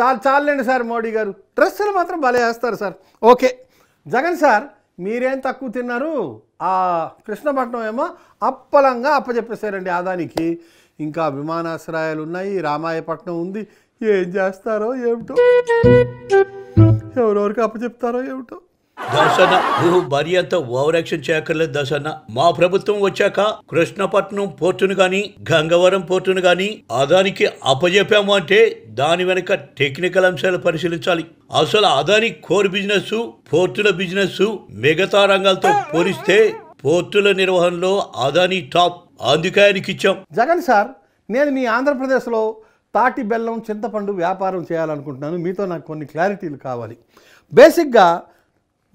చాలు చాలండి సార్ మోడీ గారు డ్రెస్సులు మాత్రం భలే వేస్తారు సార్ ఓకే జగన్ సార్ మీరేం తక్కువ తిన్నారు ఆ కృష్ణపట్నం ఏమో అప్పలంగా అప్పచెప్పేశారండి ఆదానికి ఇంకా విమానాశ్రయాలు ఉన్నాయి రామాయపట్నం ఉంది ఏం చేస్తారో ఏమిటో ఎవరెవరికి అప్పచెప్తారో ఏమిటో దర్శన నువ్వు మరీ అంత ఓవర్ యాక్షన్ చేయక్కర్లేదు దర్శన మా ప్రభుత్వం వచ్చాక కృష్ణపట్నం పోర్టును గాని గంగవరం పోర్టును గాని అదానికి అప్పజెప్పాము అంటే దాని వెనుక టెక్నికల్ అంశాలు పరిశీలించాలి అసలు అదాని కోర్ బిజినెస్ పోర్టుల బిజినెస్ మిగతా రంగాలతో పోలిస్తే పోర్టుల నిర్వహణలో అదాని టాప్ అందుకే ఆయనకి ఇచ్చాం జగన్ సార్ నేను మీ ఆంధ్రప్రదేశ్లో తాటి బెల్లం చింతపండు వ్యాపారం చేయాలనుకుంటున్నాను మీతో నాకు కొన్ని క్లారిటీలు కావాలి బేసిక్గా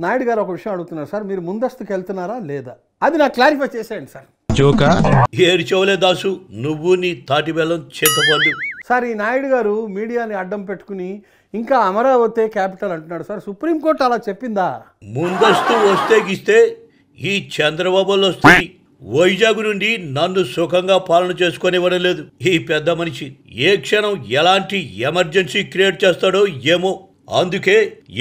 నాయుడు గారు ఒక విషయం అడుగుతున్నారు సార్ మీరు ముందస్తుకు వెళ్తున్నారా లేదా అది నాకు క్లారిఫై చేసేయండి సార్ జోకా ఏడ్చోలే దాసు నువ్వు నీ తాటి బెల్లం చేతపండు సార్ ఈ నాయుడు గారు మీడియాని అడ్డం పెట్టుకుని ఇంకా అమరావతి క్యాపిటల్ అంటున్నాడు సార్ సుప్రీంకోర్టు అలా చెప్పిందా ముందస్తు వస్తే గిస్తే ఈ చంద్రబాబులో వస్తుంది వైజాగ్ నుండి నన్ను సుఖంగా పాలన చేసుకునివ్వడం లేదు ఈ పెద్ద మనిషి ఏ క్షణం ఎలాంటి ఎమర్జెన్సీ క్రియేట్ చేస్తాడో ఏమో అందుకే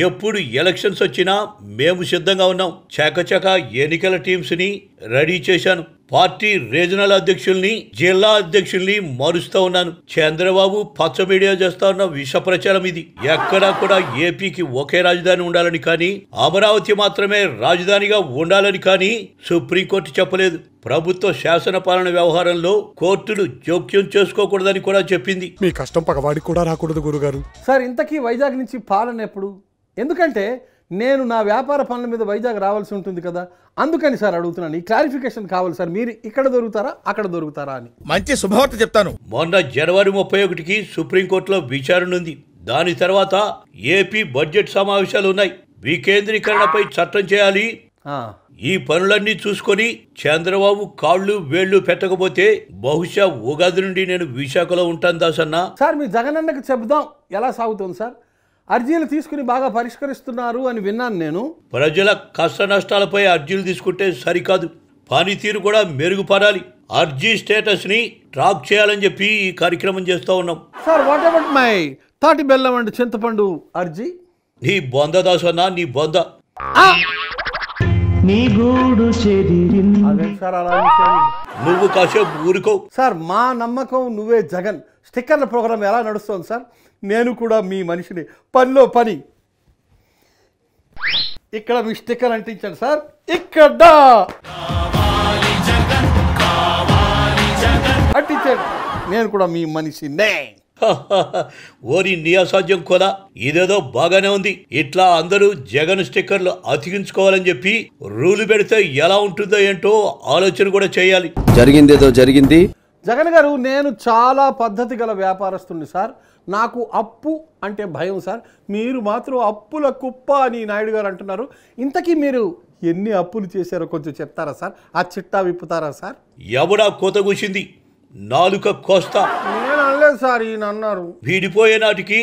ఎప్పుడు ఎలక్షన్స్ వచ్చినా మేము సిద్ధంగా ఉన్నాం చకచక ఎన్నికల టీమ్స్ని రెడీ చేశాను పార్టీ రీజనల్ అధ్యక్షుల్ని జిల్లా అధ్యక్షుల్ని మారుస్తా ఉన్నాను చంద్రబాబు పచ్చ మీడియా చేస్తా ఉన్న విష ప్రచారం ఇది ఎక్కడా కూడా ఏపీకి ఒకే రాజధాని ఉండాలని కానీ అమరావతి మాత్రమే రాజధానిగా ఉండాలని కానీ సుప్రీంకోర్టు చెప్పలేదు ప్రభుత్వ శాసన పాలన వ్యవహారంలో కోర్టులు జోక్యం చేసుకోకూడదని కూడా చెప్పింది మీ కష్టం పగవాడి కూడా రాకూడదు గురుగారు సార్ ఇంతకీ వైజాగ్ నుంచి పాలన ఎప్పుడు ఎందుకంటే నేను నా వ్యాపార పనుల మీద వైజాగ్ రావాల్సి ఉంటుంది కదా అందుకని సార్ అడుగుతున్నాను ఈ క్లారిఫికేషన్ కావాలి సార్ మీరు ఇక్కడ దొరుకుతారా అక్కడ దొరుకుతారా అని మంచి శుభవార్త చెప్తాను మొన్న జనవరి ముప్పై ఒకటికి సుప్రీంకోర్టులో విచారణ ఉంది దాని తర్వాత ఏపీ బడ్జెట్ సమావేశాలు ఉన్నాయి వికేంద్రీకరణపై చట్టం చేయాలి ఈ పనులన్నీ చూసుకొని చంద్రబాబు కాళ్ళు వేళ్ళు పెట్టకపోతే బహుశా ఉగాది నుండి నేను విశాఖలో ఉంటాను దాసన్న సార్ మీ జగనన్నకు చెబుదాం ఎలా సాగుతుంది సార్ అర్జీలు తీసుకుని బాగా పరిష్కరిస్తున్నారు అని విన్నాను నేను ప్రజల కష్ట నష్టాలపై అర్జీలు తీసుకుంటే సరికాదు పనితీరు కూడా మెరుగుపడాలి అర్జీ స్టేటస్ని ట్రాక్ చేయాలని చెప్పి ఈ కార్యక్రమం చేస్తూ ఉన్నాం సార్ వాట్ అబౌట్ మై తాటి బెల్లం అండ్ చింతపండు అర్జీ నీ బొంద దాసన్నా నీ బొంద నీ గూడు సార్ అలా నువ్వు కాసేపు ఊరుకో సార్ మా నమ్మకం నువ్వే జగన్ స్టిక్కర్ల ప్రోగ్రామ్ ఎలా నడుస్తుంది సార్ నేను కూడా మీ మనిషిని పనిలో పని ఇక్కడ మీ స్టిక్కర్ అంటించండి సార్ ఇక్కడ అంటించండి నేను కూడా మీ మనిషినే ఓరి నీ అసాధ్యం ఇదేదో బాగానే ఉంది ఇట్లా అందరూ జగన్ స్టిక్కర్లు అతికించుకోవాలని చెప్పి రూలు పెడితే ఎలా ఉంటుందో ఏంటో ఆలోచన కూడా చేయాలి జరిగింది ఏదో జరిగింది జగన్ గారు నేను చాలా పద్ధతి గల వ్యాపారస్తుని సార్ నాకు అప్పు అంటే భయం సార్ మీరు మాత్రం అప్పుల కుప్ప అని నాయుడు గారు అంటున్నారు ఇంతకీ మీరు ఎన్ని అప్పులు చేశారో కొంచెం చెప్తారా సార్ ఆ చిట్టా విప్పుతారా సార్ ఎవడా కోత కూసింది నాలుక కోస్తా నేను అనలేదు సార్ ఈయన అన్నారు వీడిపోయే నాటికి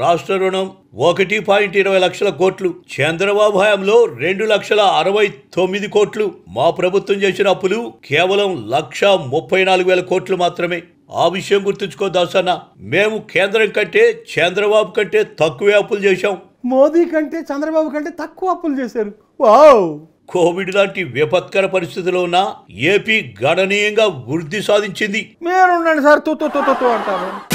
రాష్ట్ర రుణం ఒకటి పాయింట్ ఇరవై లక్షల కోట్లు చంద్రబాబు హయాంలో రెండు లక్షల అరవై తొమ్మిది కోట్లు మా ప్రభుత్వం చేసిన అప్పులు కేవలం లక్ష ముప్పై నాలుగు వేల కోట్లు మాత్రమే ఆ విషయం గుర్తుంచుకో దాసన్న మేము కేంద్రం కంటే చంద్రబాబు కంటే తక్కువే అప్పులు చేశాం మోదీ కంటే చంద్రబాబు కంటే తక్కువ అప్పులు చేశారు వావ్ కోవిడ్ లాంటి విపత్కర పరిస్థితిలో ఉన్న ఏపీ గణనీయంగా వృద్ధి సాధించింది మీరుండండి సార్ తూ అంటారు